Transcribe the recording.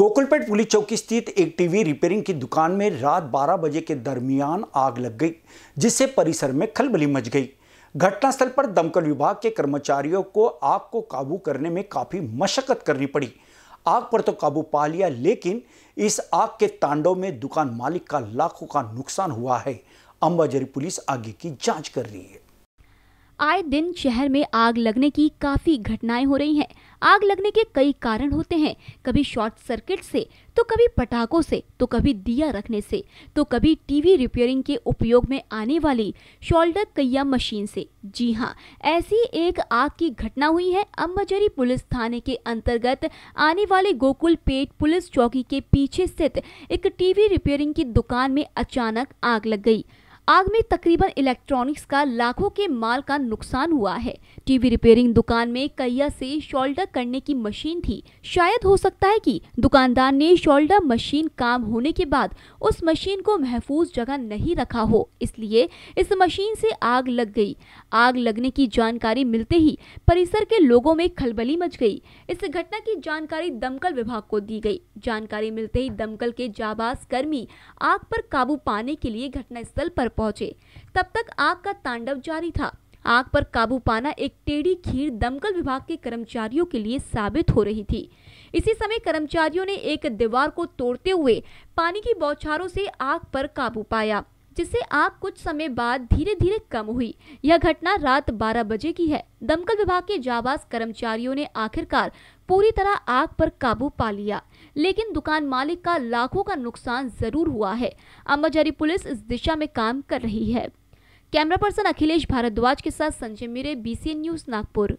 गोकुलपेट police चौकी स्थित एक टीवी रिपेयरिंग की दुकान में रात 12 बजे के दरमियान आग लग गई जिससे परिसर में खलबली मच गई घटनास्थल पर दमकल विभाग के कर्मचारियों को आग को काबू करने में काफ़ी मशक्कत करनी पड़ी आग पर तो काबू पा लिया लेकिन इस आग के तांडव में दुकान मालिक का लाखों का नुकसान हुआ है अम्बाजरी पुलिस आगे की जाँच कर रही है आए दिन शहर में आग लगने की काफ़ी घटनाएं हो रही हैं आग लगने के कई कारण होते हैं कभी शॉर्ट सर्किट से तो कभी पटाखों से तो कभी दिया रखने से तो कभी टीवी रिपेयरिंग के उपयोग में आने वाली शोल्डर कैया मशीन से जी हाँ ऐसी एक आग की घटना हुई है अम्बाजरी पुलिस थाने के अंतर्गत आने वाले गोकुल पेट पुलिस चौकी के पीछे स्थित एक टीवी रिपेयरिंग की दुकान में अचानक आग लग गई आग में तकरीबन इलेक्ट्रॉनिक्स का लाखों के माल का नुकसान हुआ है टीवी रिपेयरिंग दुकान में कैया से शोल्डर करने की मशीन थी शायद हो सकता है कि दुकानदार ने शोल्डर मशीन काम होने के बाद उस मशीन को महफूज जगह नहीं रखा हो इसलिए इस मशीन से आग लग गई आग लगने की जानकारी मिलते ही परिसर के लोगों में खलबली मच गई इस घटना की जानकारी दमकल विभाग को दी गई जानकारी मिलते ही दमकल के जाबाज कर्मी आग पर काबू पाने के लिए घटना स्थल पर पहुंचे तब तक आग का तांडव जारी था आग पर काबू पाना एक टेढ़ी खीर दमकल विभाग के कर्मचारियों के लिए साबित हो रही थी इसी समय कर्मचारियों ने एक दीवार को तोड़ते हुए पानी की बौछारों से आग पर काबू पाया जिससे आग कुछ समय बाद धीरे धीरे कम हुई यह घटना रात 12 बजे की है दमकल विभाग के जाबाज कर्मचारियों ने आखिरकार पूरी तरह आग पर काबू पा लिया लेकिन दुकान मालिक का लाखों का नुकसान जरूर हुआ है अम्बाजारी पुलिस इस दिशा में काम कर रही है कैमरा पर्सन अखिलेश भारद्वाज के साथ संजय मिरे बी न्यूज नागपुर